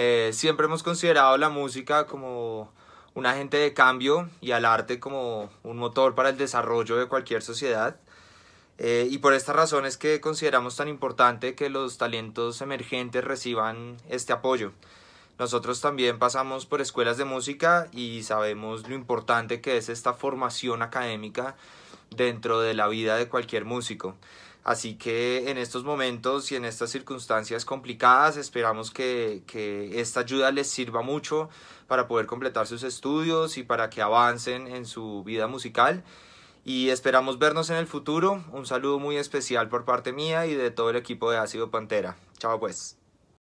Eh, siempre hemos considerado la música como un agente de cambio y al arte como un motor para el desarrollo de cualquier sociedad. Eh, y por esta razón es que consideramos tan importante que los talentos emergentes reciban este apoyo. Nosotros también pasamos por escuelas de música y sabemos lo importante que es esta formación académica dentro de la vida de cualquier músico. Así que en estos momentos y en estas circunstancias complicadas esperamos que, esta ayuda les sirva mucho para poder completar sus estudios y para que avancen en su vida musical. Y esperamos vernos en el futuro. Un saludo muy especial por parte mía y de todo el equipo de Ácido Pantera. Chao pues.